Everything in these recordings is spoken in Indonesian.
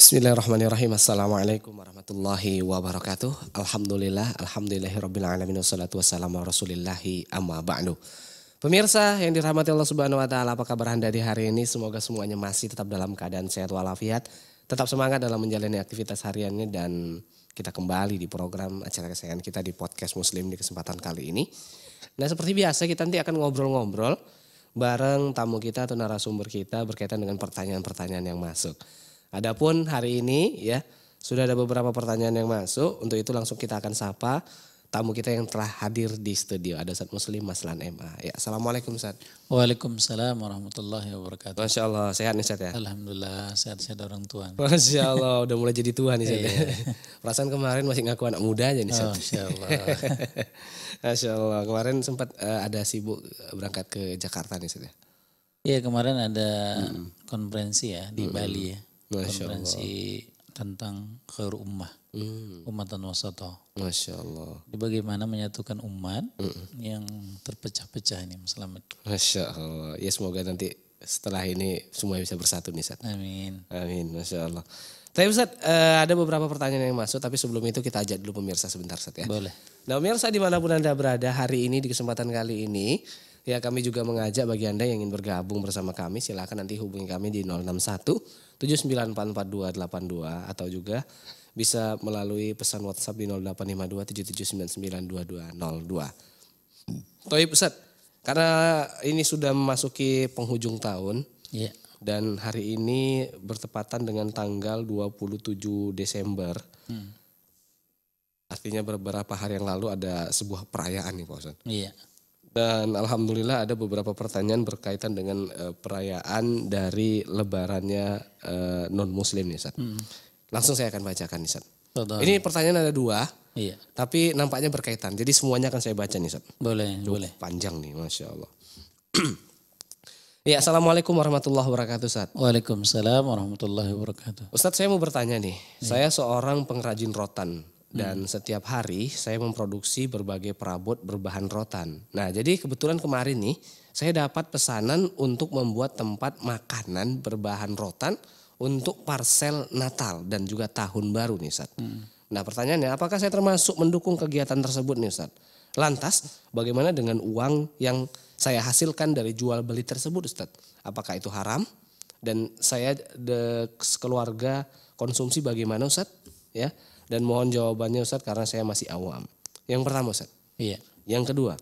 Bismillahirrahmanirrahim. Assalamualaikum warahmatullahi wabarakatuh. Alhamdulillah, alhamdulillahirabbil alamin wassalatu wassalamu rasulillahi amma ba'du. Pemirsa yang dirahmati Allah Subhanahu wa taala, apa kabar Anda di hari ini? Semoga semuanya masih tetap dalam keadaan sehat walafiat tetap semangat dalam menjalani aktivitas hariannya dan kita kembali di program acara kesayangan kita di podcast Muslim di kesempatan kali ini. Nah seperti biasa kita nanti akan ngobrol-ngobrol bareng tamu kita atau narasumber kita berkaitan dengan pertanyaan-pertanyaan yang masuk. Adapun hari ini ya sudah ada beberapa pertanyaan yang masuk, untuk itu langsung kita akan sapa tamu kita yang telah hadir di studio. Ada Ustaz Muslim Maslan MA. Ya, Assalamualaikum Ustaz. Waalaikumsalam warahmatullahi wabarakatuh. Masya Allah, sehat nih Ustaz ya? Alhamdulillah, sehat-sehat orang tua. Masya Allah, udah mulai jadi tua nih Ustaz. Ya? Iya. Perasaan kemarin masih ngaku anak muda aja nih Ustaz. Oh, Masya Allah. Masya Allah, kemarin sempat uh, ada sibuk berangkat ke Jakarta nih Ustaz ya? Iya, kemarin ada mm -hmm. konferensi ya di mm -hmm. Bali ya. Masya konferensi Allah tentang khair ummah, hmm. umat dan wasato Masya Allah. Bagaimana menyatukan umat hmm. yang terpecah-pecah ini, selamat. Masya Allah. Ya semoga nanti setelah ini semua bisa bersatu nih, Ustaz. Amin. Amin, Masya Allah. Tapi Ustaz, uh, ada beberapa pertanyaan yang masuk, tapi sebelum itu kita ajak dulu pemirsa sebentar Ustaz ya. Boleh. Nah pemirsa dimanapun Anda berada hari ini di kesempatan kali ini, ya kami juga mengajak bagi Anda yang ingin bergabung bersama kami, silakan nanti hubungi kami di 061 dua atau juga bisa melalui pesan WhatsApp di 0852 dua. Toib Ustaz, karena ini sudah memasuki penghujung tahun. Iya. Dan hari ini bertepatan dengan tanggal 27 Desember. Hmm. Artinya beberapa hari yang lalu ada sebuah perayaan nih Pak Ustaz. Iya. Dan alhamdulillah ada beberapa pertanyaan berkaitan dengan uh, perayaan dari lebarannya uh, eh, non muslim nih Ustaz. Hmm. Langsung saya akan bacakan nih Ustaz. Ini pertanyaan ada dua. Iya. Tapi nampaknya berkaitan. Jadi semuanya akan saya baca nih Ustaz. Boleh, Duh, boleh. Panjang nih Masya Allah. Ya, Assalamualaikum warahmatullahi wabarakatuh Ustaz. Waalaikumsalam warahmatullahi wabarakatuh. Ustaz saya mau bertanya nih. Iya. Saya seorang pengrajin rotan dan hmm. setiap hari saya memproduksi berbagai perabot berbahan rotan. Nah, jadi kebetulan kemarin nih saya dapat pesanan untuk membuat tempat makanan berbahan rotan untuk parsel Natal dan juga tahun baru nih Ustaz. Hmm. Nah, pertanyaannya apakah saya termasuk mendukung kegiatan tersebut nih Ustaz? Lantas bagaimana dengan uang yang saya hasilkan dari jual beli tersebut Ustaz? Apakah itu haram? Dan saya de, keluarga konsumsi bagaimana Ustaz? Ya. Dan mohon jawabannya Ustaz karena saya masih awam. Yang pertama Ustaz. Iya. Yang kedua.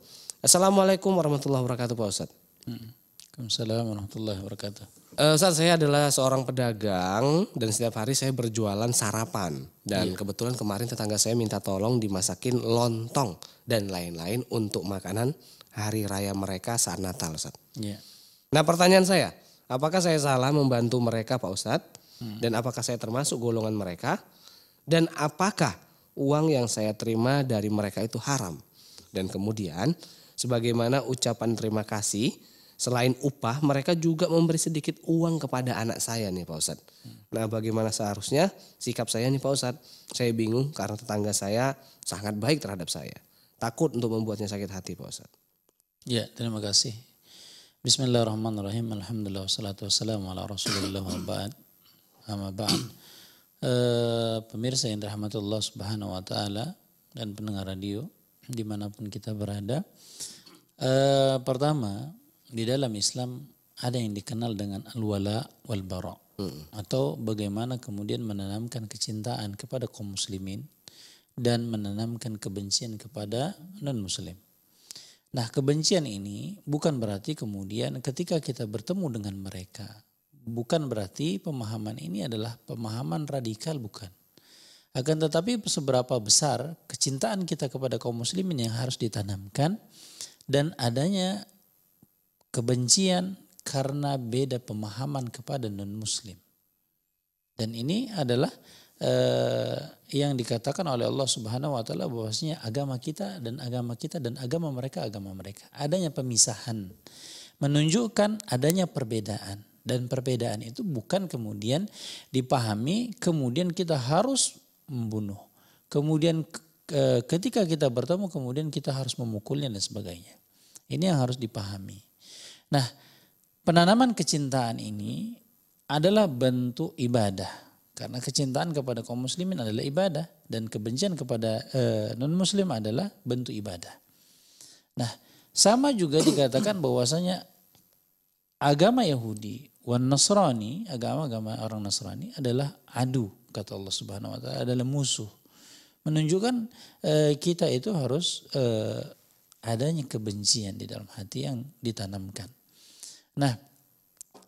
Assalamualaikum warahmatullahi wabarakatuh Pak Ustaz. Waalaikumsalam warahmatullahi wabarakatuh. Uh, Ustaz saya adalah seorang pedagang dan setiap hari saya berjualan sarapan. Dan iya. kebetulan kemarin tetangga saya minta tolong dimasakin lontong dan lain-lain untuk makanan hari raya mereka saat Natal Ustaz. Iya. Nah pertanyaan saya, apakah saya salah membantu mereka Pak Ustadz? Hmm. Dan apakah saya termasuk golongan mereka? Dan apakah uang yang saya terima dari mereka itu haram? Dan kemudian sebagaimana ucapan terima kasih selain upah mereka juga memberi sedikit uang kepada anak saya nih Pak Ustadz. Nah bagaimana seharusnya sikap saya nih Pak Ustadz? Saya bingung karena tetangga saya sangat baik terhadap saya. Takut untuk membuatnya sakit hati Pak Ustadz. Ya terima kasih. Bismillahirrahmanirrahim. Alhamdulillah Wassalamualaikum warahmatullahi wabarakatuh. wa Eh, pemirsa yang Allah subhanahu wa ta'ala dan pendengar radio dimanapun kita berada. E, pertama, di dalam Islam ada yang dikenal dengan al-wala wal-bara. Hmm. Atau bagaimana kemudian menanamkan kecintaan kepada kaum muslimin dan menanamkan kebencian kepada non-muslim. Nah kebencian ini bukan berarti kemudian ketika kita bertemu dengan mereka bukan berarti pemahaman ini adalah pemahaman radikal bukan. Akan tetapi seberapa besar kecintaan kita kepada kaum muslimin yang harus ditanamkan dan adanya kebencian karena beda pemahaman kepada non muslim. Dan ini adalah eh, yang dikatakan oleh Allah Subhanahu wa taala bahwasanya agama kita dan agama kita dan agama mereka agama mereka. Adanya pemisahan menunjukkan adanya perbedaan dan perbedaan itu bukan kemudian dipahami, kemudian kita harus membunuh. Kemudian eh, ketika kita bertemu, kemudian kita harus memukulnya dan sebagainya. Ini yang harus dipahami. Nah, penanaman kecintaan ini adalah bentuk ibadah karena kecintaan kepada kaum muslimin adalah ibadah dan kebencian kepada e, eh, non muslim adalah bentuk ibadah. Nah, sama juga dikatakan bahwasanya agama Yahudi Wan Nasrani, agama-agama orang Nasrani adalah adu, kata Allah Subhanahu wa taala, adalah musuh. Menunjukkan e, kita itu harus e, adanya kebencian di dalam hati yang ditanamkan. Nah,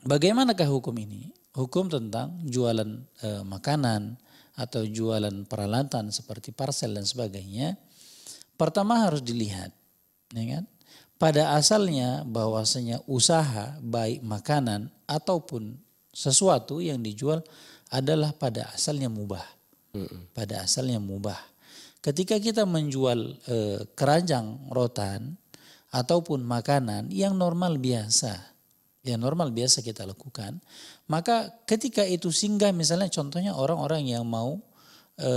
bagaimanakah hukum ini? Hukum tentang jualan e, makanan atau jualan peralatan seperti parsel dan sebagainya. Pertama harus dilihat, ya kan? pada asalnya bahwasanya usaha baik makanan ataupun sesuatu yang dijual adalah pada asalnya mubah. Pada asalnya mubah. Ketika kita menjual e, keranjang rotan ataupun makanan yang normal biasa, yang normal biasa kita lakukan, maka ketika itu singgah misalnya contohnya orang-orang yang mau e,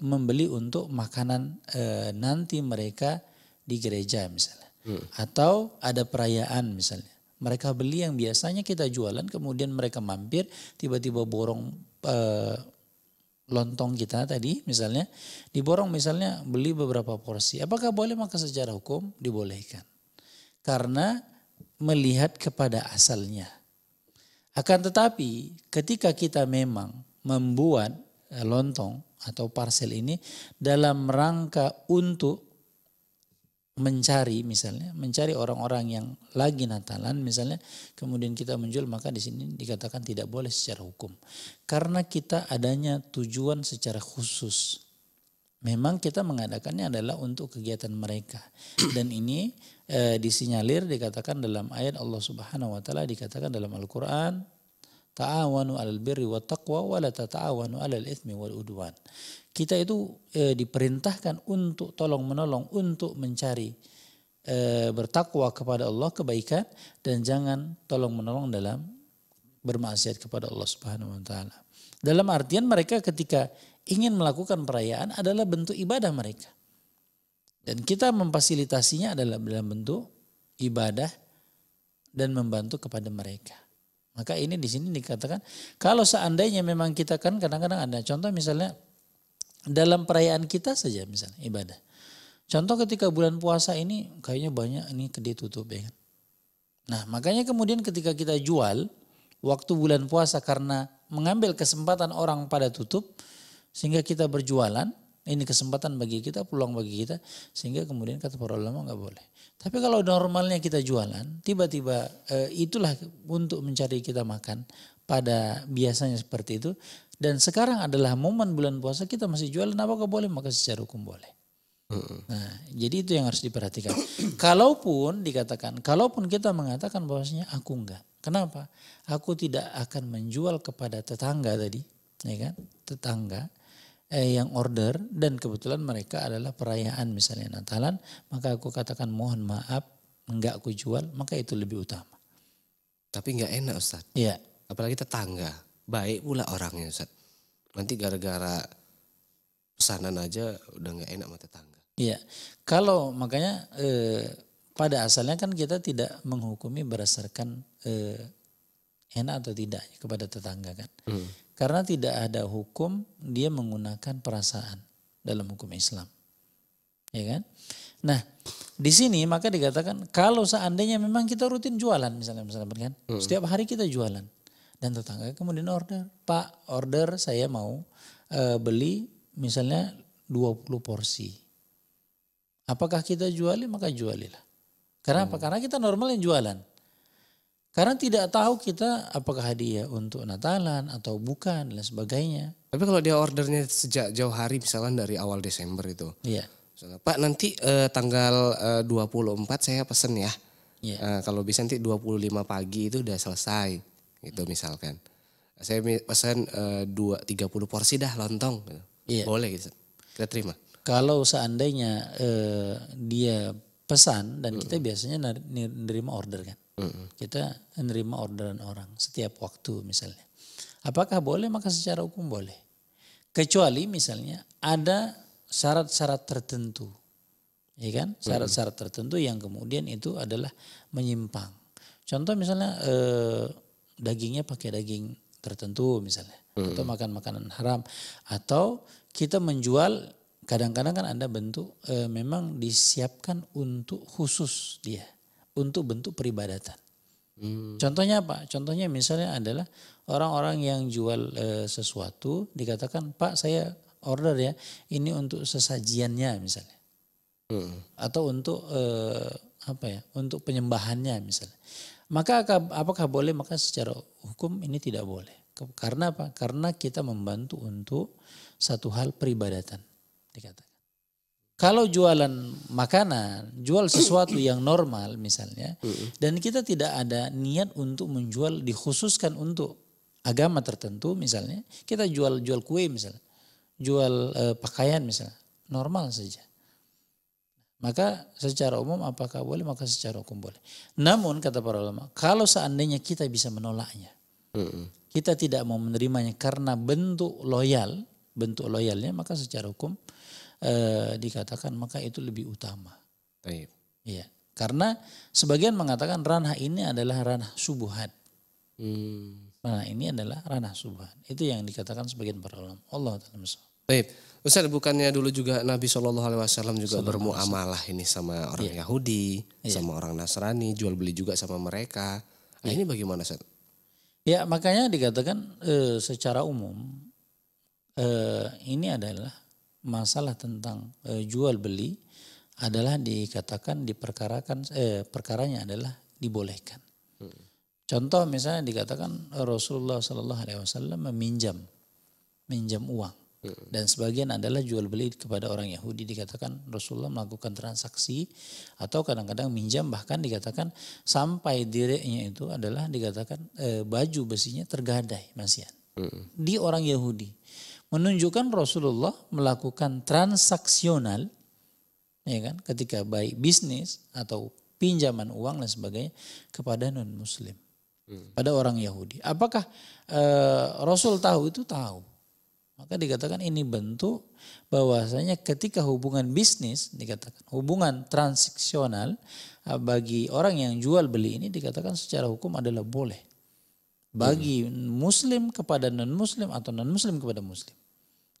membeli untuk makanan e, nanti mereka di gereja misalnya atau ada perayaan misalnya. Mereka beli yang biasanya kita jualan, kemudian mereka mampir, tiba-tiba borong e, lontong kita tadi misalnya, diborong misalnya beli beberapa porsi. Apakah boleh maka secara hukum dibolehkan? Karena melihat kepada asalnya. Akan tetapi ketika kita memang membuat eh, lontong atau parsel ini dalam rangka untuk mencari misalnya, mencari orang-orang yang lagi Natalan misalnya, kemudian kita menjual maka di sini dikatakan tidak boleh secara hukum. Karena kita adanya tujuan secara khusus. Memang kita mengadakannya adalah untuk kegiatan mereka. Dan ini e, disinyalir dikatakan dalam ayat Allah Subhanahu wa taala dikatakan dalam Al-Qur'an ta'awanu 'alal birri wat taqwa wa la ta'awanu 'alal itsmi wal udwan kita itu e, diperintahkan untuk tolong menolong, untuk mencari e, bertakwa kepada Allah kebaikan dan jangan tolong menolong dalam bermaksiat kepada Allah Subhanahu wa taala. Dalam artian mereka ketika ingin melakukan perayaan adalah bentuk ibadah mereka. Dan kita memfasilitasinya adalah dalam bentuk ibadah dan membantu kepada mereka. Maka ini di sini dikatakan kalau seandainya memang kita kan kadang-kadang ada contoh misalnya dalam perayaan kita saja misalnya ibadah. Contoh ketika bulan puasa ini kayaknya banyak ini kedai tutup ya kan. Nah makanya kemudian ketika kita jual waktu bulan puasa karena mengambil kesempatan orang pada tutup sehingga kita berjualan ini kesempatan bagi kita, peluang bagi kita sehingga kemudian kata para ulama nggak boleh. Tapi kalau normalnya kita jualan, tiba-tiba e, itulah untuk mencari kita makan pada biasanya seperti itu dan sekarang adalah momen bulan puasa kita masih jualan apa boleh maka secara hukum boleh nah jadi itu yang harus diperhatikan kalaupun dikatakan kalaupun kita mengatakan bahwasanya aku enggak kenapa aku tidak akan menjual kepada tetangga tadi ya kan tetangga eh, yang order dan kebetulan mereka adalah perayaan misalnya Natalan maka aku katakan mohon maaf enggak aku jual maka itu lebih utama tapi enggak enak Ustaz. Iya. Apalagi tetangga baik pula orangnya Ustaz. Nanti gara-gara pesanan aja udah nggak enak sama tetangga. Iya. Kalau makanya e, pada asalnya kan kita tidak menghukumi berdasarkan e, enak atau tidak kepada tetangga kan. Hmm. Karena tidak ada hukum dia menggunakan perasaan dalam hukum Islam. Ya kan? Nah, di sini maka dikatakan kalau seandainya memang kita rutin jualan misalnya misalnya kan, hmm. setiap hari kita jualan dan tetangga kemudian order pak order saya mau e, beli misalnya 20 porsi apakah kita juali maka jualilah karena hmm. apa karena kita normal yang jualan karena tidak tahu kita apakah hadiah untuk Natalan atau bukan dan sebagainya tapi kalau dia ordernya sejak jauh hari misalnya dari awal Desember itu iya misalnya, pak nanti eh, tanggal eh, 24 saya pesen ya Yeah. Eh, kalau bisa nanti 25 pagi itu udah selesai gitu misalkan saya pesan eh, dua tiga puluh porsi dah lontong gitu. iya. boleh gitu kita terima kalau seandainya eh, dia pesan dan -hmm. kita biasanya nerima order kan -hmm. kita nerima orderan orang setiap waktu misalnya apakah boleh maka secara hukum boleh kecuali misalnya ada syarat-syarat tertentu ya kan syarat-syarat tertentu yang kemudian itu adalah menyimpang contoh misalnya eh, dagingnya pakai daging tertentu misalnya hmm. atau makan makanan haram atau kita menjual kadang-kadang kan Anda bentuk e, memang disiapkan untuk khusus dia untuk bentuk peribadatan. Hmm. Contohnya apa? Contohnya misalnya adalah orang-orang yang jual e, sesuatu dikatakan Pak saya order ya ini untuk sesajiannya misalnya hmm. atau untuk e, apa ya untuk penyembahannya misalnya maka apakah boleh? Maka secara hukum ini tidak boleh. Karena apa? Karena kita membantu untuk satu hal peribadatan. Dikatakan. Kalau jualan makanan, jual sesuatu yang normal misalnya, dan kita tidak ada niat untuk menjual dikhususkan untuk agama tertentu misalnya, kita jual jual kue misalnya, jual e, pakaian misalnya, normal saja. Maka secara umum apakah boleh? Maka secara hukum boleh. Namun kata para ulama, kalau seandainya kita bisa menolaknya, mm -mm. kita tidak mau menerimanya karena bentuk loyal, bentuk loyalnya maka secara hukum e, dikatakan maka itu lebih utama. Baik. Iya, karena sebagian mengatakan ranah ini adalah ranah subuhan. Hmm. Ranah ini adalah ranah subuhan. Itu yang dikatakan sebagian para ulama. Allah Taala Baik. Ustaz bukannya dulu juga Nabi Shallallahu Alaihi Wasallam juga bermuamalah ini sama orang iya. Yahudi, iya. sama orang Nasrani, jual beli juga sama mereka. Nah, iya. Ini bagaimana Ustaz? Ya makanya dikatakan e, secara umum e, ini adalah masalah tentang e, jual beli adalah dikatakan diperkarakan e, perkaranya adalah dibolehkan. Hmm. Contoh misalnya dikatakan Rasulullah Shallallahu Alaihi Wasallam meminjam minjam uang Hmm. dan sebagian adalah jual beli kepada orang Yahudi dikatakan Rasulullah melakukan transaksi atau kadang-kadang minjam bahkan dikatakan sampai direknya itu adalah dikatakan e, baju besinya tergadai masian hmm. di orang Yahudi menunjukkan Rasulullah melakukan transaksional ya kan ketika baik bisnis atau pinjaman uang dan sebagainya kepada non muslim hmm. pada orang Yahudi apakah e, Rasul tahu itu tahu maka dikatakan ini bentuk bahwasanya ketika hubungan bisnis dikatakan hubungan transaksional ah, bagi orang yang jual beli ini dikatakan secara hukum adalah boleh bagi muslim kepada non muslim atau non muslim kepada muslim.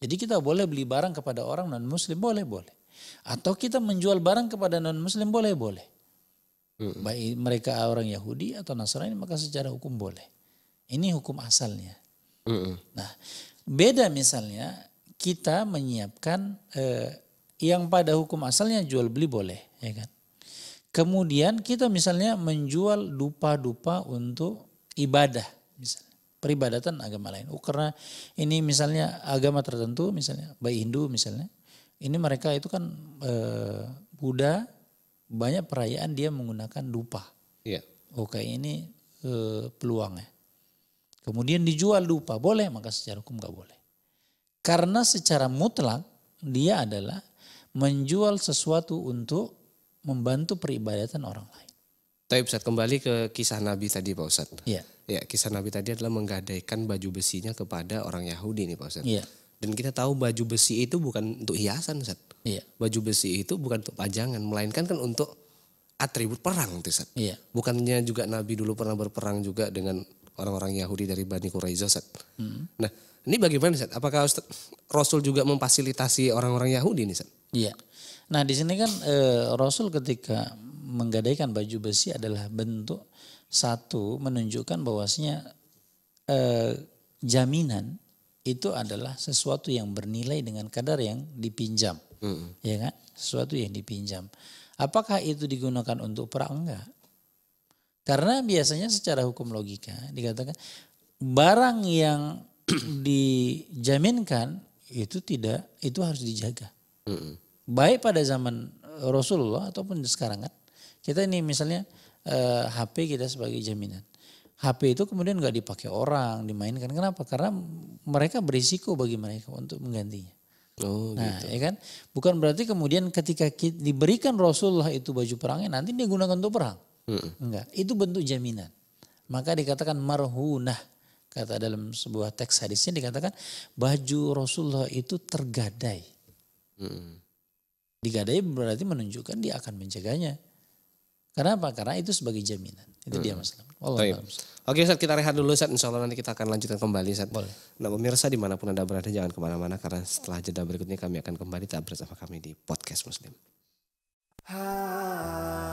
Jadi kita boleh beli barang kepada orang non muslim boleh boleh. Atau kita menjual barang kepada non muslim boleh boleh. Hmm. Baik mereka orang Yahudi atau Nasrani maka secara hukum boleh. Ini hukum asalnya. Hmm. Nah, Beda misalnya kita menyiapkan eh, yang pada hukum asalnya jual beli boleh, ya kan? Kemudian kita misalnya menjual dupa-dupa untuk ibadah, misalnya peribadatan agama lain. Oh, karena ini misalnya agama tertentu, misalnya baik Hindu misalnya, ini mereka itu kan eh, Buddha banyak perayaan dia menggunakan dupa. Iya. Oke, oh, ini eh, peluangnya kemudian dijual lupa, boleh maka secara hukum gak boleh. Karena secara mutlak dia adalah menjual sesuatu untuk membantu peribadatan orang lain. Tapi Ustaz kembali ke kisah Nabi tadi Pak Ustaz. Iya. Ya, kisah Nabi tadi adalah menggadaikan baju besinya kepada orang Yahudi nih Pak Ustaz. Iya. Dan kita tahu baju besi itu bukan untuk hiasan Ustaz. Iya. Baju besi itu bukan untuk pajangan, melainkan kan untuk atribut perang Ustaz. Iya. Bukannya juga Nabi dulu pernah berperang juga dengan orang-orang Yahudi dari Bani Quraiza Ustaz. Hmm. Nah, ini bagaimana Ustaz? Apakah Ustaz, Rasul juga memfasilitasi orang-orang Yahudi ini Ustaz? Iya. Nah, di sini kan e, Rasul ketika menggadaikan baju besi adalah bentuk satu menunjukkan bahwasanya e, jaminan itu adalah sesuatu yang bernilai dengan kadar yang dipinjam. -hmm. Ya kan? Sesuatu yang dipinjam. Apakah itu digunakan untuk perang? Enggak. Karena biasanya secara hukum logika dikatakan barang yang dijaminkan itu tidak itu harus dijaga. hmm Baik pada zaman Rasulullah ataupun sekarang kan. Kita ini misalnya eh, HP kita sebagai jaminan. HP itu kemudian nggak dipakai orang, dimainkan. Kenapa? Karena mereka berisiko bagi mereka untuk menggantinya. Oh, nah, gitu. ya kan? Bukan berarti kemudian ketika diberikan Rasulullah itu baju perangnya nanti dia gunakan untuk perang. Hmm. Enggak, itu bentuk jaminan. Maka dikatakan marhunah. Kata dalam sebuah teks hadisnya dikatakan baju Rasulullah itu tergadai. Hmm. Digadai berarti menunjukkan dia akan menjaganya. Kenapa? Karena itu sebagai jaminan. Itu hmm. dia masalah. Oke Ustaz kita rehat dulu Ustaz. Insya Allah nanti kita akan lanjutkan kembali Ustaz. Boleh. Nah pemirsa dimanapun Anda berada jangan kemana-mana karena setelah jeda berikutnya kami akan kembali tak bersama kami di Podcast Muslim. Ha. Ah.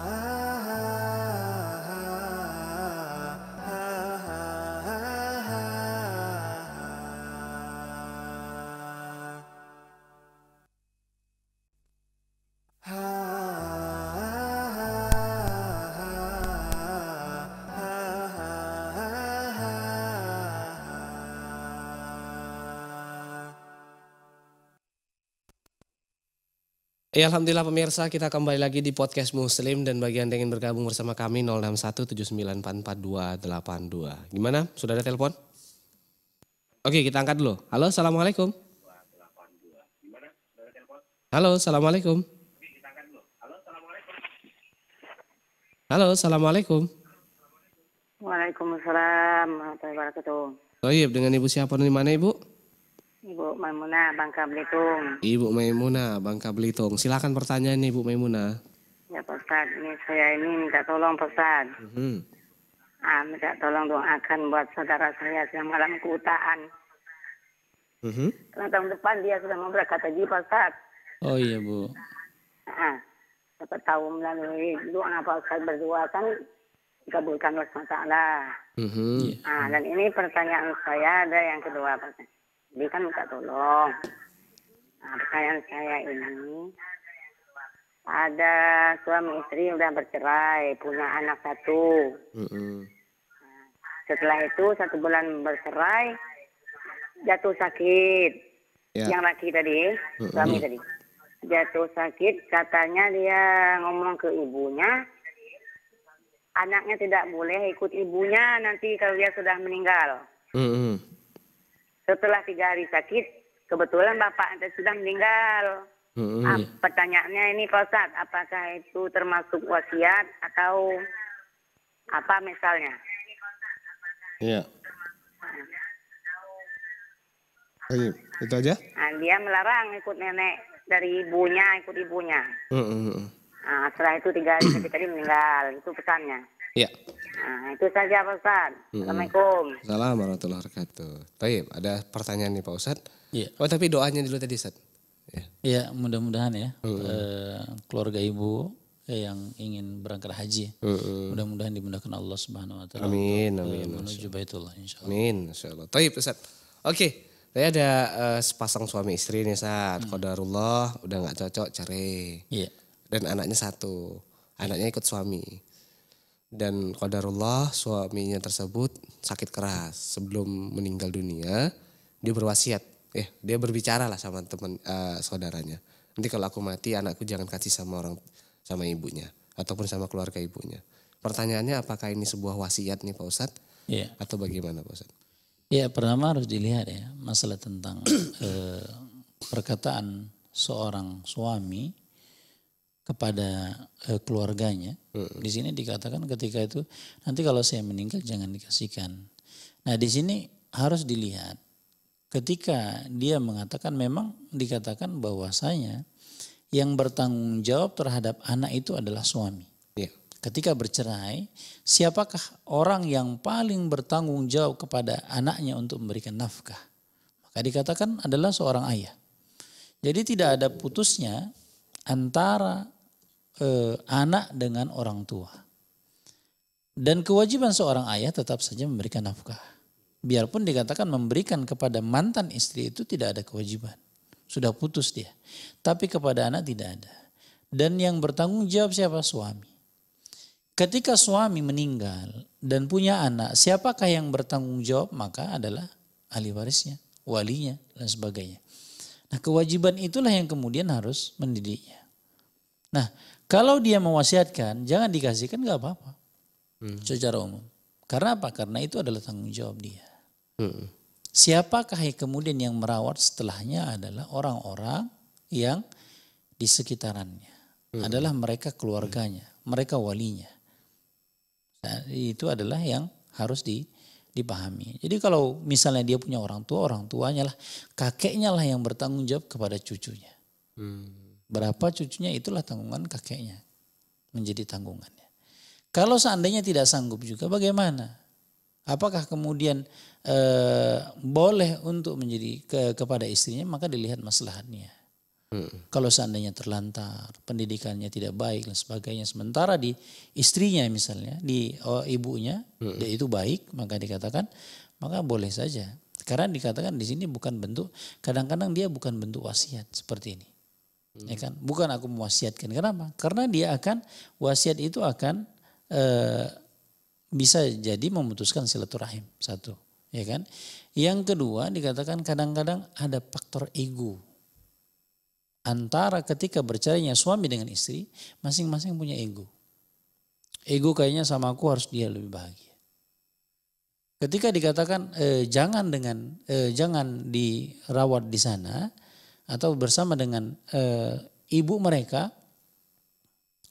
Ya Alhamdulillah pemirsa kita kembali lagi di podcast Muslim dan bagi Anda yang ingin bergabung bersama kami 0617944282. Gimana? Sudah ada telepon? Oke kita angkat dulu. Halo Assalamualaikum. Halo Assalamualaikum. Halo Assalamualaikum. Waalaikumsalam warahmatullahi Oh iya dengan ibu siapa dari mana ibu? Maimuna Bangka Belitung. Ibu Maimuna Bangka Belitung. Silakan pertanyaan nih Bu Maimuna. Ya Pak Ustaz, ini saya ini minta tolong Pak Ustaz. Mm -hmm. ah, minta tolong doakan buat saudara saya yang malam keutaan. Mm -hmm. Karena tahun depan dia sudah mau berangkat haji Pak Ustaz. Oh iya Bu. Ah, dapat tahu melalui doa Pak Ustaz berdua kan dikabulkan oleh Allah. Mm -hmm. Nah, dan ini pertanyaan saya ada yang kedua Pak dia kan minta tolong nah, pertanyaan saya ini ada suami istri yang udah bercerai punya anak satu mm -hmm. setelah itu satu bulan bercerai jatuh sakit yeah. yang laki tadi mm -hmm. suami tadi jatuh sakit katanya dia ngomong ke ibunya anaknya tidak boleh ikut ibunya nanti kalau dia sudah meninggal mm -hmm setelah tiga hari sakit kebetulan bapak anda sudah meninggal hmm. ah, pertanyaannya ini Pak Ustadz, apakah itu termasuk wasiat atau apa misalnya iya Ayo, itu aja. Nah, dia melarang ikut nenek dari ibunya, ikut ibunya. -hmm. Nah, setelah itu tiga hari sakit tadi meninggal, itu pesannya. Iya. Yeah. Nah, itu saja Pak Ustaz. Assalamualaikum. Assalamualaikum warahmatullahi wabarakatuh. Baik, ada pertanyaan nih Pak Ustaz. Iya. Oh tapi doanya dulu tadi Ustaz. Iya, ya, mudah-mudahan ya mm-hmm. keluarga ibu eh, yang ingin berangkat haji. Mm-hmm. Mudah-mudahan dimudahkan Allah Subhanahu wa taala. Amin, eh, amin. Menuju Baitullah insyaallah. Amin, insyaallah. Baik Ustaz. Oke. Saya ada uh, sepasang suami istri nih saat mm. kau kodarullah udah nggak cocok cari Iya. Dan anaknya satu, anaknya ikut suami dan qadarullah suaminya tersebut sakit keras sebelum meninggal dunia dia berwasiat eh dia berbicara lah sama teman uh, saudaranya nanti kalau aku mati anakku jangan kasih sama orang sama ibunya ataupun sama keluarga ibunya pertanyaannya apakah ini sebuah wasiat nih pak ustadz yeah. atau bagaimana pak ustadz ya pertama harus dilihat ya masalah tentang eh, perkataan seorang suami kepada uh, keluarganya. Hmm. Di sini dikatakan ketika itu nanti kalau saya meninggal jangan dikasihkan. Nah, di sini harus dilihat ketika dia mengatakan memang dikatakan bahwasanya yang bertanggung jawab terhadap anak itu adalah suami. Yeah. Ketika bercerai, siapakah orang yang paling bertanggung jawab kepada anaknya untuk memberikan nafkah? Maka dikatakan adalah seorang ayah. Jadi tidak ada putusnya antara eh, anak dengan orang tua. Dan kewajiban seorang ayah tetap saja memberikan nafkah. Biarpun dikatakan memberikan kepada mantan istri itu tidak ada kewajiban. Sudah putus dia. Tapi kepada anak tidak ada. Dan yang bertanggung jawab siapa? Suami. Ketika suami meninggal dan punya anak, siapakah yang bertanggung jawab? Maka adalah ahli warisnya, walinya, dan sebagainya. Nah kewajiban itulah yang kemudian harus mendidiknya. Nah kalau dia mewasiatkan, jangan dikasihkan nggak apa-apa. Hmm. Secara umum. Karena apa? Karena itu adalah tanggung jawab dia. Hmm. Siapakah yang kemudian yang merawat setelahnya adalah orang-orang yang di sekitarannya. Hmm. Adalah mereka keluarganya, mereka walinya. Nah, itu adalah yang harus di, dipahami. Jadi kalau misalnya dia punya orang tua, orang tuanya lah, kakeknya lah yang bertanggung jawab kepada cucunya. Hmm. Berapa cucunya itulah tanggungan kakeknya. Menjadi tanggungannya. Kalau seandainya tidak sanggup juga bagaimana? Apakah kemudian e, boleh untuk menjadi ke, kepada istrinya maka dilihat maslahatnya. Hmm. Kalau seandainya terlantar, pendidikannya tidak baik dan sebagainya. Sementara di istrinya misalnya, di oh, ibunya, hmm. dia itu baik, maka dikatakan maka boleh saja. Karena dikatakan di sini bukan bentuk, kadang-kadang dia bukan bentuk wasiat seperti ini. Hmm. Ya kan? Bukan aku mewasiatkan. Kenapa? Karena dia akan wasiat itu akan e, bisa jadi memutuskan silaturahim satu, ya kan? Yang kedua dikatakan kadang-kadang ada faktor ego antara ketika bercerainya suami dengan istri, masing-masing punya ego. Ego kayaknya sama aku harus dia lebih bahagia. Ketika dikatakan e, jangan dengan e, jangan dirawat di sana, atau bersama dengan e, ibu mereka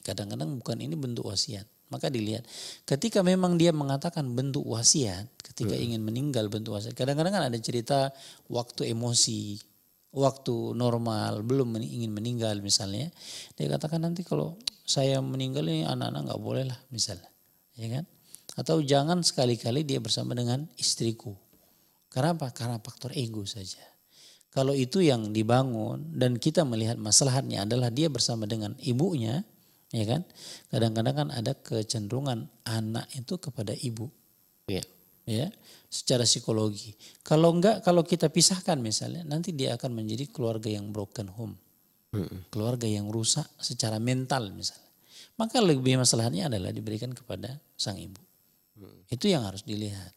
kadang-kadang bukan ini bentuk wasiat maka dilihat ketika memang dia mengatakan bentuk wasiat ketika hmm. ingin meninggal bentuk wasiat kadang-kadang kan ada cerita waktu emosi waktu normal belum ingin meninggal misalnya dia katakan nanti kalau saya meninggal ini anak-anak nggak boleh lah misalnya ya kan atau jangan sekali-kali dia bersama dengan istriku. Kenapa? Karena faktor ego saja. Kalau itu yang dibangun dan kita melihat masalahnya adalah dia bersama dengan ibunya, ya kan? Kadang-kadang kan ada kecenderungan anak itu kepada ibu. Ya. Ya, secara psikologi. Kalau enggak, kalau kita pisahkan misalnya, nanti dia akan menjadi keluarga yang broken home. Keluarga yang rusak secara mental misalnya. Maka lebih masalahnya adalah diberikan kepada sang ibu. Mm. Itu yang harus dilihat.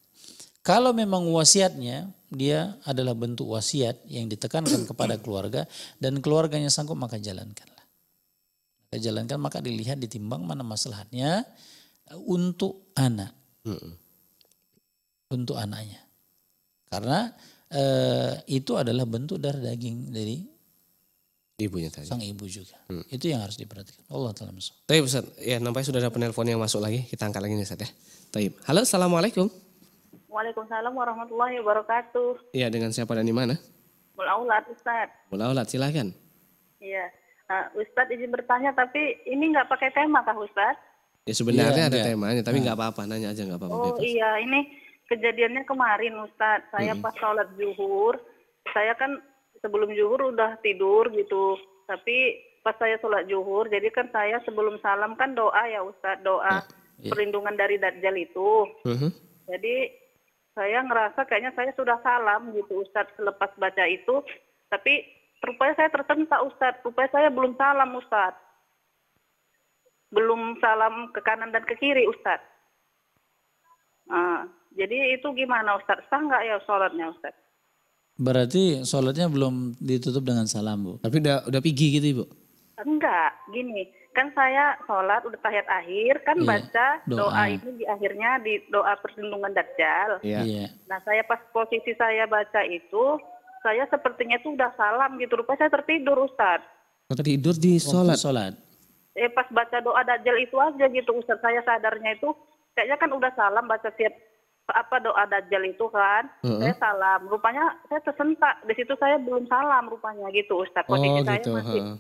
Kalau memang wasiatnya dia adalah bentuk wasiat yang ditekankan kepada keluarga dan keluarganya sanggup maka jalankanlah. Maka jalankan maka dilihat ditimbang mana masalahnya untuk anak. Untuk anaknya. Karena e, itu adalah bentuk darah daging dari ibunya tadi. Sang ibu juga. Hmm. Itu yang harus diperhatikan. Allah taala Tapi Ustaz, ya nampaknya sudah ada penelpon yang masuk lagi. Kita angkat lagi nih Ustaz ya. Taib. Halo, Assalamualaikum. Waalaikumsalam warahmatullahi wabarakatuh. Iya, dengan siapa dan di mana? Mulaulat, Ustaz. Mulaulat, silahkan. Iya. Nah, Ustaz izin bertanya, tapi ini nggak pakai tema kah Ustaz? Ya sebenarnya ya, ada enggak. temanya, tapi nah. nggak nah. apa-apa, nanya aja nggak apa-apa. Oh bebas. iya, ini kejadiannya kemarin Ustaz. Saya -hmm. pas sholat zuhur, saya kan sebelum zuhur udah tidur gitu. Tapi pas saya sholat zuhur, jadi kan saya sebelum salam kan doa ya Ustaz, doa nah, perlindungan dari Dajjal itu. uh-huh. Jadi saya ngerasa kayaknya saya sudah salam gitu Ustadz selepas baca itu tapi rupanya saya tertentak Ustadz rupanya saya belum salam Ustadz belum salam ke kanan dan ke kiri Ustadz nah, jadi itu gimana Ustadz sah nggak ya sholatnya Ustadz Berarti sholatnya belum ditutup dengan salam, Bu. Tapi udah udah pigi gitu, Ibu? Enggak, gini kan saya sholat udah tahiyat akhir kan yeah. baca doa. doa ini di akhirnya di doa perlindungan dajjal. Iya. Yeah. Nah saya pas posisi saya baca itu saya sepertinya itu udah salam gitu rupanya saya tertidur Ustaz. Oh, tertidur di oh, sholat. sholat. Eh pas baca doa dajjal itu aja gitu Ustad saya sadarnya itu kayaknya kan udah salam baca siap apa doa dajjal itu kan uh huh saya salam rupanya saya tersentak di situ saya belum salam rupanya gitu Ustad. posisi oh, gitu. saya masih uh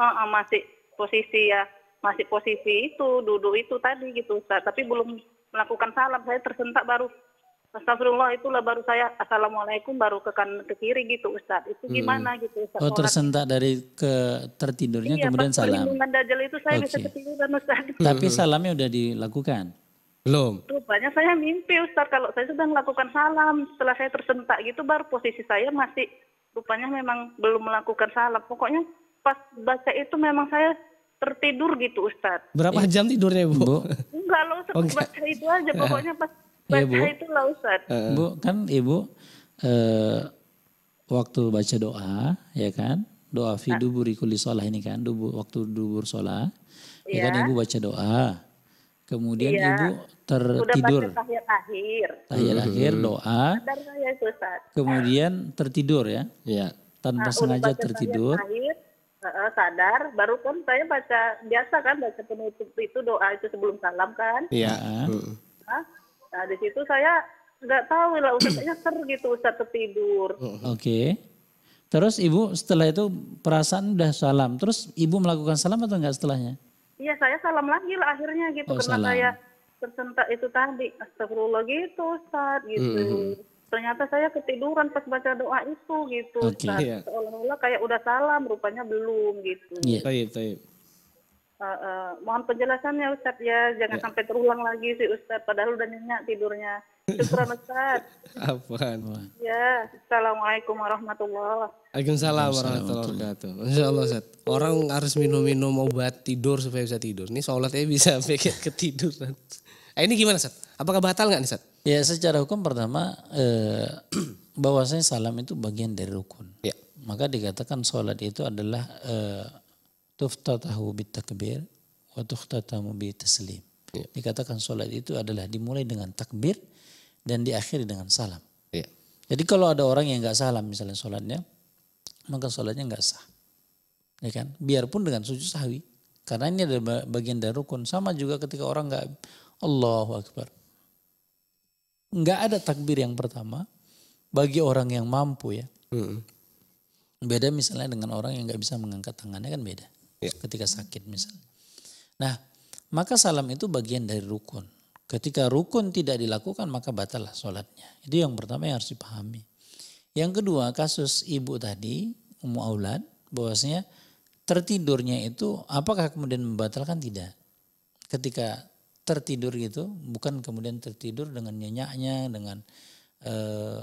huh uh, masih posisi ya masih posisi itu duduk itu tadi gitu Ustaz. tapi belum melakukan salam saya tersentak baru Astagfirullah itulah baru saya assalamualaikum baru ke kanan ke kiri gitu Ustaz. Itu hmm. gimana hmm. gitu Ustaz? Oh tersentak dari ke tertidurnya iya, kemudian salam. dajjal itu saya okay. bisa ketiduran Ustaz. Tapi salamnya udah dilakukan. Belum. Tuh banyak saya mimpi Ustaz kalau saya sedang melakukan salam setelah saya tersentak gitu baru posisi saya masih rupanya memang belum melakukan salam. Pokoknya pas baca itu memang saya tertidur gitu Ustadz. Berapa iya. jam tidurnya Ibu? Bu? Enggak loh Ustadz, oh, baca itu aja eh. pokoknya pas iya, baca ya, Bu. itulah Ustadz. Eh. Bu kan Ibu iya, eh, waktu baca doa ya kan? Doa fi nah. duburi kulli sholah ini kan, dubu, waktu dubur sholah. Ya. ya kan Ibu baca doa. Kemudian ya. Ibu tertidur. Sudah tahiyat akhir. Tahiyat hmm. akhir doa. Ya, Kemudian tertidur ya. Iya. Tanpa nah, sengaja tertidur. Akhir, sadar baru kan saya baca biasa kan baca penutup itu doa itu sebelum salam kan iya nah, nah di situ saya nggak tahu lah ustadznya ser gitu ustad tertidur oke okay. terus ibu setelah itu perasaan udah salam terus ibu melakukan salam atau enggak setelahnya iya saya salam lagi lah akhirnya gitu oh, karena salam. saya tersentak itu tadi astagfirullah gitu ustaz gitu hmm ternyata saya ketiduran pas baca doa itu gitu okay. nah, yeah. seolah-olah kayak udah salam rupanya belum gitu yeah. taib, taib. Uh, uh, mohon penjelasannya Ustadz ya jangan yeah. sampai terulang lagi sih Ustadz padahal udah nyenyak tidurnya syukuran Ustadz apaan ya Assalamualaikum warahmatullahi Waalaikumsalam warahmatullahi wabarakatuh Insya Allah Ustaz, orang harus minum-minum obat tidur supaya bisa tidur ini sholatnya bisa sampai ketiduran Nah, ini gimana Sat? Apakah batal nggak nih Sat? Ya secara hukum pertama eh, bahwasanya salam itu bagian dari rukun. Ya. Maka dikatakan sholat itu adalah eh, tuftatahu bit bitakbir wa tuftatamu bitaslim. taslim. Ya. Dikatakan sholat itu adalah dimulai dengan takbir dan diakhiri dengan salam. Ya. Jadi kalau ada orang yang nggak salam misalnya sholatnya, maka sholatnya nggak sah. Ya kan? Biarpun dengan sujud sahwi. Karena ini adalah bagian dari rukun. Sama juga ketika orang nggak Allahu Akbar. Enggak ada takbir yang pertama bagi orang yang mampu ya. -hmm. Beda misalnya dengan orang yang nggak bisa mengangkat tangannya kan beda. Ya. Ketika sakit misalnya. Nah maka salam itu bagian dari rukun. Ketika rukun tidak dilakukan maka batalah sholatnya. Itu yang pertama yang harus dipahami. Yang kedua kasus ibu tadi, umu Aulad, bahwasanya tertidurnya itu apakah kemudian membatalkan tidak? Ketika tertidur gitu, bukan kemudian tertidur dengan nyenyaknya, dengan eh,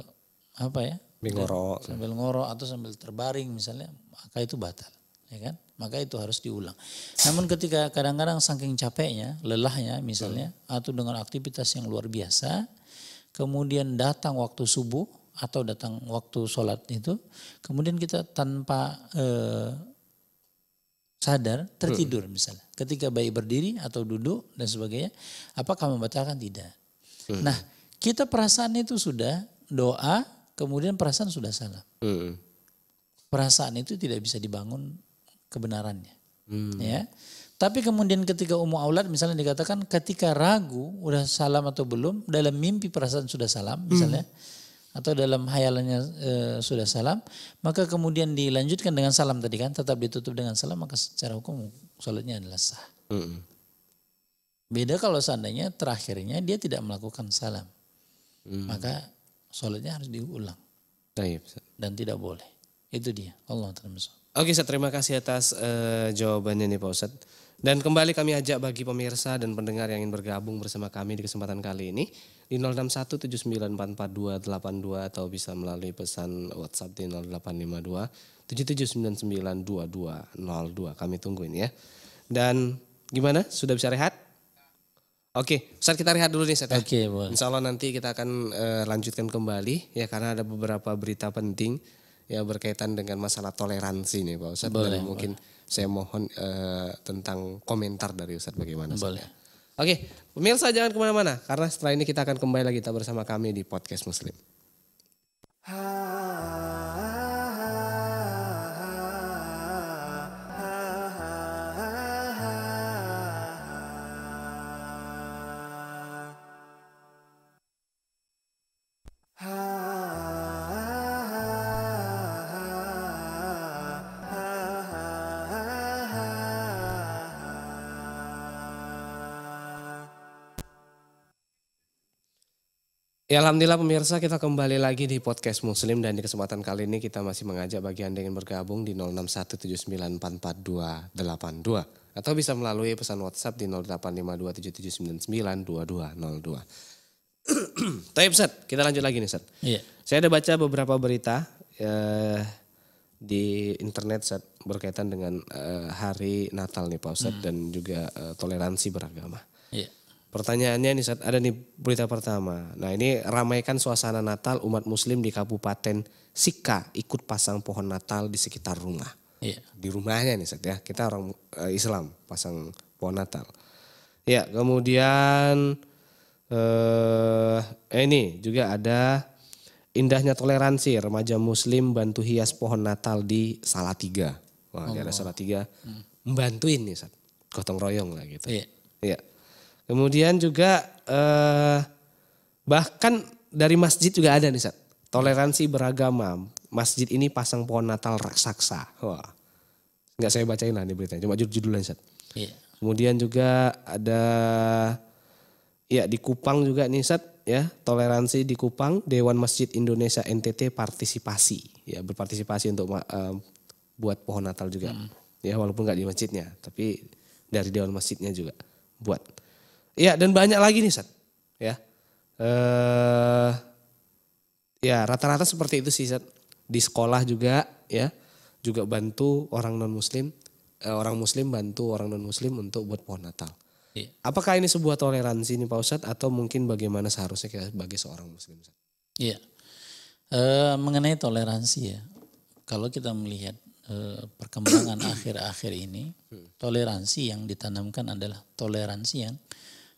apa ya? Ngorok. Sambil ngorok atau sambil terbaring misalnya, maka itu batal, ya kan? Maka itu harus diulang. Namun ketika kadang-kadang saking capeknya, lelahnya misalnya, hmm. atau dengan aktivitas yang luar biasa, kemudian datang waktu subuh atau datang waktu sholat itu, kemudian kita tanpa eh, sadar tertidur hmm. misalnya ketika bayi berdiri atau duduk dan sebagainya apakah membatalkan tidak hmm. nah kita perasaan itu sudah doa kemudian perasaan sudah salah hmm. perasaan itu tidak bisa dibangun kebenarannya hmm. ya tapi kemudian ketika umum aulat misalnya dikatakan ketika ragu udah salam atau belum dalam mimpi perasaan sudah salam misalnya hmm atau dalam hayalannya e, sudah salam, maka kemudian dilanjutkan dengan salam tadi kan, tetap ditutup dengan salam, maka secara hukum sholatnya adalah sah. Mm Beda kalau seandainya terakhirnya dia tidak melakukan salam, mm. maka sholatnya harus diulang. Taib. Dan tidak boleh. Itu dia. Allah Taala Oke, saya terima kasih atas uh, jawabannya nih Pak Ustadz. Dan kembali kami ajak bagi pemirsa dan pendengar yang ingin bergabung bersama kami di kesempatan kali ini di 0617944282 atau bisa melalui pesan WhatsApp di 0852 77992202. Kami tungguin ya. Dan gimana? Sudah bisa rehat? Oke, saat kita rehat dulu nih saya Oke, okay, Insya Allah nanti kita akan uh, lanjutkan kembali ya karena ada beberapa berita penting ya berkaitan dengan masalah toleransi nih Pak Ustaz. mungkin boleh. saya mohon uh, tentang komentar dari Ustaz bagaimana Boleh. Ya. Oke, pemirsa jangan kemana-mana karena setelah ini kita akan kembali lagi kita bersama kami di podcast Muslim. Ha, ha, Ya Alhamdulillah pemirsa kita kembali lagi di podcast Muslim dan di kesempatan kali ini kita masih mengajak bagi Anda yang bergabung di 0617944282 atau bisa melalui pesan WhatsApp di 085277992202. Tapi Set, kita lanjut lagi nih Set. Iya. Saya ada baca beberapa berita eh, di internet Set berkaitan dengan eh, hari Natal nih Pak Ustadz hmm. dan juga eh, toleransi beragama. Iya. Pertanyaannya nih saat ada nih berita pertama. Nah ini ramaikan suasana Natal umat Muslim di Kabupaten Sika ikut pasang pohon Natal di sekitar rumah. Iya. Di rumahnya nih saat ya kita orang eh, Islam pasang pohon Natal. Ya kemudian eh, eh, ini juga ada indahnya toleransi remaja Muslim bantu hias pohon Natal di Salatiga. Wah oh. ada Salatiga hmm. membantuin nih saat gotong royong lah gitu. Iya. Iya Kemudian juga eh, bahkan dari masjid juga ada nih Sat. Toleransi beragama. Masjid ini pasang pohon Natal raksasa. Wah. Enggak saya bacain lah nih beritanya. Cuma judul judulnya Sat. Iya. Kemudian juga ada ya di Kupang juga nih Sat ya toleransi di Kupang Dewan Masjid Indonesia NTT partisipasi ya berpartisipasi untuk uh, buat pohon Natal juga hmm. ya walaupun nggak di masjidnya tapi dari Dewan Masjidnya juga buat Ya dan banyak lagi nih Sat. Ya. Eh ya rata-rata seperti itu sih Sat. Di sekolah juga ya. Juga bantu orang non muslim, eh, orang muslim bantu orang non muslim untuk buat pohon Natal. Ya. Apakah ini sebuah toleransi nih Pak Ustadz atau mungkin bagaimana seharusnya kita sebagai seorang muslim? Iya. E, mengenai toleransi ya. Kalau kita melihat eh, perkembangan akhir-akhir ini, hmm. toleransi yang ditanamkan adalah toleransi yang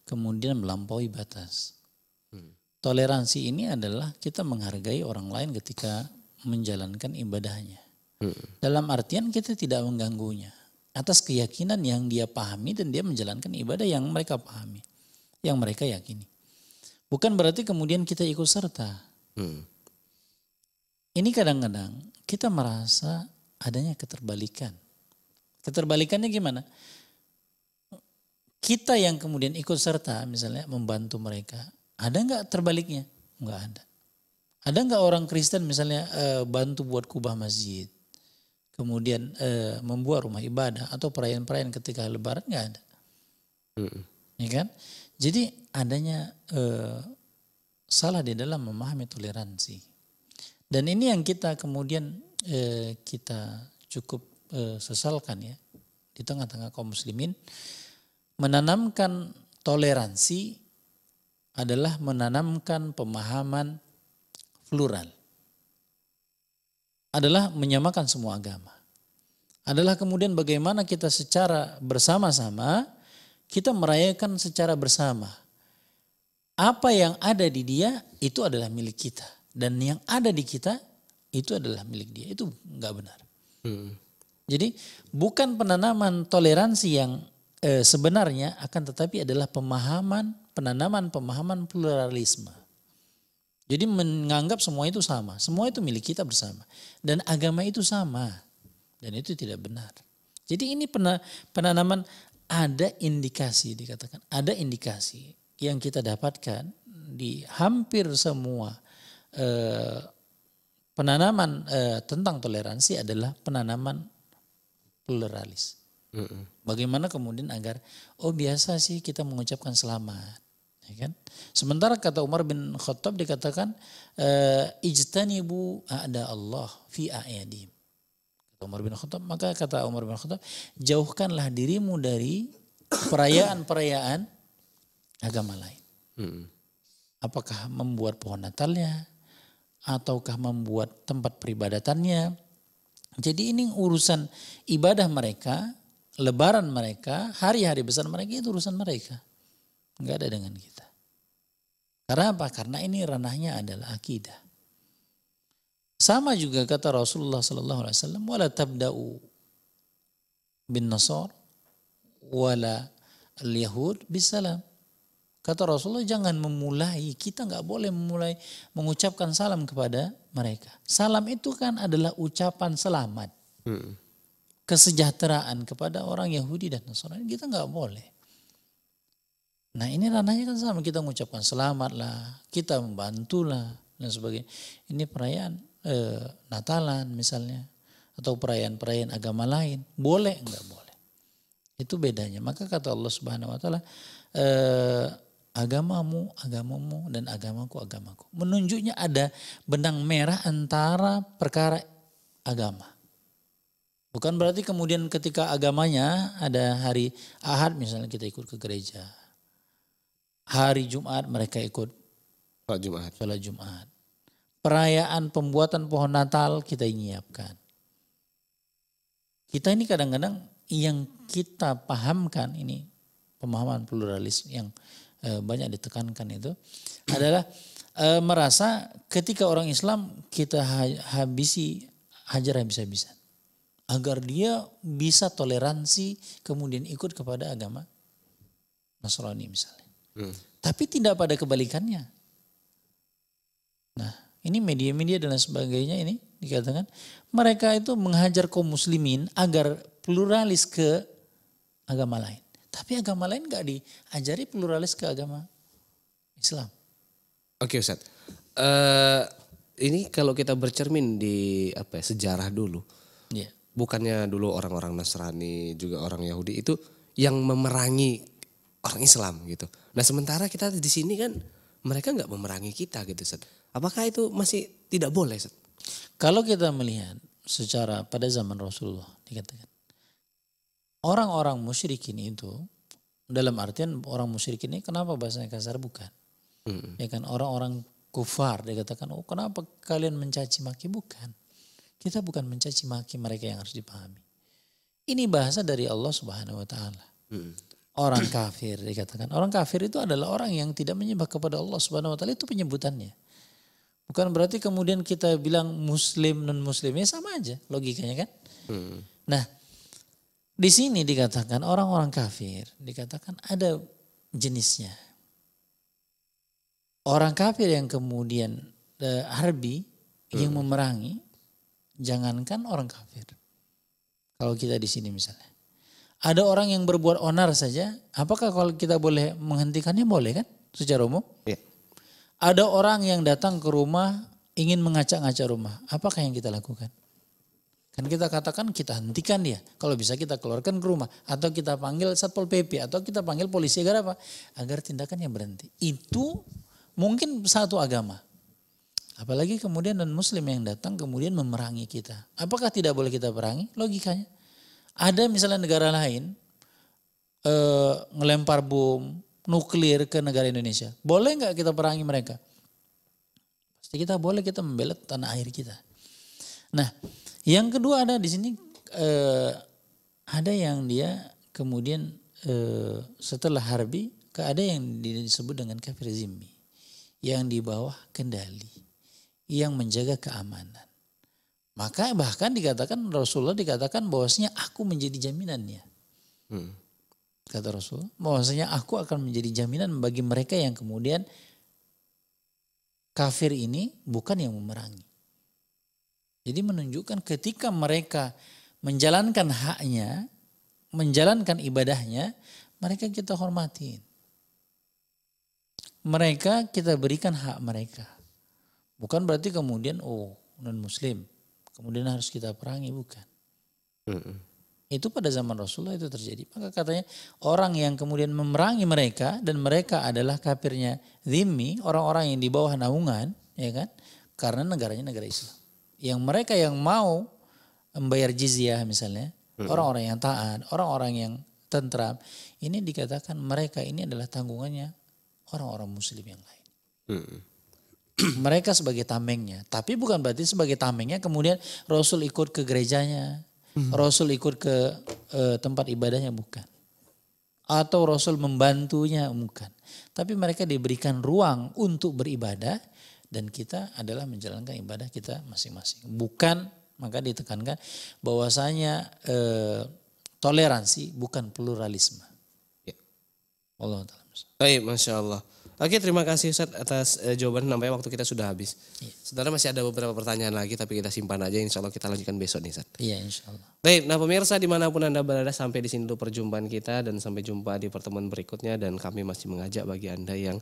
kemudian melampaui batas. Hmm. Toleransi ini adalah kita menghargai orang lain ketika menjalankan ibadahnya. Hmm. Dalam artian kita tidak mengganggunya atas keyakinan yang dia pahami dan dia menjalankan ibadah yang mereka pahami, yang mereka yakini. Bukan berarti kemudian kita ikut serta. Hmm. Ini kadang-kadang kita merasa adanya keterbalikan. Keterbalikannya gimana? kita yang kemudian ikut serta misalnya membantu mereka, ada nggak terbaliknya? Nggak ada. Ada nggak orang Kristen misalnya e, bantu buat kubah masjid, kemudian e, membuat rumah ibadah atau perayaan-perayaan ketika Lebaran nggak ada, mm. ya kan? Jadi adanya e, salah di dalam memahami toleransi. Dan ini yang kita kemudian e, kita cukup e, sesalkan ya di tengah-tengah kaum muslimin menanamkan toleransi adalah menanamkan pemahaman plural. Adalah menyamakan semua agama. Adalah kemudian bagaimana kita secara bersama-sama kita merayakan secara bersama. Apa yang ada di dia itu adalah milik kita dan yang ada di kita itu adalah milik dia. Itu nggak benar. Hmm. Jadi bukan penanaman toleransi yang e, sebenarnya akan tetapi adalah pemahaman penanaman pemahaman pluralisme. Jadi menganggap semua itu sama, semua itu milik kita bersama dan agama itu sama dan itu tidak benar. Jadi ini penanaman ada indikasi dikatakan, ada indikasi yang kita dapatkan di hampir semua e, penanaman e, tentang toleransi adalah penanaman pluralis. Bagaimana kemudian agar oh biasa sih kita mengucapkan selamat, ya kan? Sementara kata Umar bin Khattab dikatakan eh, ijtanibu ada Allah fi ayadim. Kata Umar bin Khattab maka kata Umar bin Khattab jauhkanlah dirimu dari perayaan-perayaan agama lain. Apakah membuat pohon Natalnya ataukah membuat tempat peribadatannya? Jadi ini urusan ibadah mereka lebaran mereka, hari-hari besar mereka itu urusan mereka. Enggak ada dengan kita. Karena apa? Karena ini ranahnya adalah akidah. Sama juga kata Rasulullah sallallahu alaihi wasallam, "Wala tabda'u bin Nasar wala al-Yahud bisalam." Kata Rasulullah, jangan memulai, kita nggak boleh memulai mengucapkan salam kepada mereka. Salam itu kan adalah ucapan selamat. Hmm kesejahteraan kepada orang Yahudi dan Nasrani kita nggak boleh. Nah ini ranahnya kan sama kita mengucapkan selamatlah, kita membantulah dan sebagainya. Ini perayaan e, Natalan misalnya atau perayaan-perayaan agama lain boleh nggak boleh? Itu bedanya. Maka kata Allah Subhanahu Wa Taala e, agamamu agamamu dan agamaku agamaku menunjuknya ada benang merah antara perkara agama Bukan berarti kemudian ketika agamanya ada hari Ahad misalnya kita ikut ke gereja. Hari Jumat mereka ikut sholat Jumat. Salat Jumat. Perayaan pembuatan pohon Natal kita nyiapkan. Kita ini kadang-kadang yang kita pahamkan ini pemahaman pluralis yang eh, banyak ditekankan itu adalah eh, merasa ketika orang Islam kita ha habisi hajar habis-habisan agar dia bisa toleransi kemudian ikut kepada agama Nasrani misalnya. Hmm. Tapi tidak pada kebalikannya. Nah, ini media-media dan sebagainya ini dikatakan mereka itu menghajar kaum muslimin agar pluralis ke agama lain. Tapi agama lain gak diajari pluralis ke agama Islam. Oke ustadz. Uh, eh, ini kalau kita bercermin di apa ya, sejarah dulu. Yeah bukannya dulu orang-orang Nasrani juga orang Yahudi itu yang memerangi orang Islam gitu. Nah sementara kita di sini kan mereka nggak memerangi kita gitu. Set. Apakah itu masih tidak boleh? Set? Kalau kita melihat secara pada zaman Rasulullah dikatakan orang-orang musyrikin itu dalam artian orang Musyrik ini kenapa bahasanya kasar bukan mm. ya kan orang-orang kufar dikatakan oh kenapa kalian mencaci maki bukan kita bukan mencaci maki mereka yang harus dipahami. Ini bahasa dari Allah Subhanahu wa taala. Hmm. Orang kafir dikatakan. Orang kafir itu adalah orang yang tidak menyembah kepada Allah Subhanahu wa taala itu penyebutannya. Bukan berarti kemudian kita bilang muslim non muslimnya sama aja logikanya kan. Hmm. Nah, di sini dikatakan orang-orang kafir dikatakan ada jenisnya. Orang kafir yang kemudian eh, harbi hmm. yang memerangi Jangankan orang kafir. Kalau kita di sini misalnya. Ada orang yang berbuat onar saja, apakah kalau kita boleh menghentikannya? Boleh kan? Secara umum. Ya. Ada orang yang datang ke rumah ingin mengacak-ngacak rumah. Apakah yang kita lakukan? Kan kita katakan kita hentikan dia. Kalau bisa kita keluarkan ke rumah. Atau kita panggil Satpol PP. Atau kita panggil polisi agar apa? Agar tindakannya berhenti. Itu mungkin satu agama. Apalagi kemudian non muslim yang datang kemudian memerangi kita. Apakah tidak boleh kita perangi? Logikanya. Ada misalnya negara lain e, ngelempar bom nuklir ke negara Indonesia. Boleh nggak kita perangi mereka? Pasti kita boleh kita membela tanah air kita. Nah, yang kedua ada di sini e, ada yang dia kemudian e, setelah harbi ada yang disebut dengan kafir zimmi yang di bawah kendali yang menjaga keamanan. Maka bahkan dikatakan Rasulullah dikatakan bahwasanya aku menjadi jaminannya. Hmm. Kata Rasul, bahwasanya aku akan menjadi jaminan bagi mereka yang kemudian kafir ini bukan yang memerangi. Jadi menunjukkan ketika mereka menjalankan haknya, menjalankan ibadahnya, mereka kita hormatin. Mereka kita berikan hak mereka. Bukan berarti kemudian oh non muslim kemudian harus kita perangi bukan. Mm-mm. Itu pada zaman Rasulullah itu terjadi. Maka katanya orang yang kemudian memerangi mereka dan mereka adalah kafirnya zimmi, orang-orang yang di bawah naungan, ya kan? Karena negaranya negara Islam. Yang mereka yang mau membayar jizyah misalnya, mm-hmm. orang-orang yang taat, orang-orang yang tentram, ini dikatakan mereka ini adalah tanggungannya orang-orang muslim yang lain. Mm-hmm. mereka sebagai tamengnya. Tapi bukan berarti sebagai tamengnya kemudian Rasul ikut ke gerejanya. Hmm. Rasul ikut ke e, tempat ibadahnya bukan. Atau Rasul membantunya bukan. Tapi mereka diberikan ruang untuk beribadah dan kita adalah menjalankan ibadah kita masing-masing. Bukan maka ditekankan bahwasanya e, toleransi bukan pluralisme. Ya. Allah taala. Baik, masya Allah. Oke, terima kasih Ustaz atas uh, jawaban nampaknya waktu kita sudah habis. Iya. Saudara masih ada beberapa pertanyaan lagi tapi kita simpan aja insya Allah kita lanjutkan besok nih Ustaz. Iya insya Allah. Baik, nah pemirsa dimanapun Anda berada sampai di sini dulu perjumpaan kita dan sampai jumpa di pertemuan berikutnya dan kami masih mengajak bagi Anda yang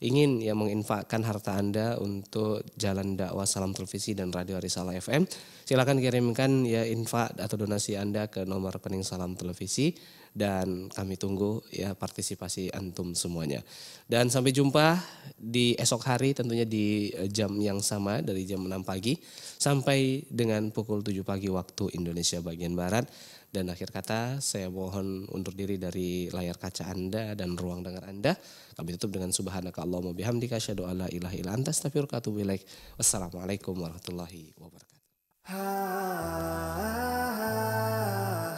ingin ya menginfakkan harta Anda untuk jalan dakwah Salam Televisi dan Radio Risalah FM, silakan kirimkan ya infak atau donasi Anda ke nomor rekening Salam Televisi dan kami tunggu ya partisipasi antum semuanya. Dan sampai jumpa di esok hari tentunya di eh, jam yang sama dari jam 6 pagi sampai dengan pukul 7 pagi waktu Indonesia bagian barat. Dan akhir kata, saya mohon undur diri dari layar kaca Anda dan ruang dengar Anda. Kami tutup dengan subhanaka Allahumma bihamdika asyhadu an la ilaha illa anta astaghfiruka wa Wassalamualaikum warahmatullahi wabarakatuh.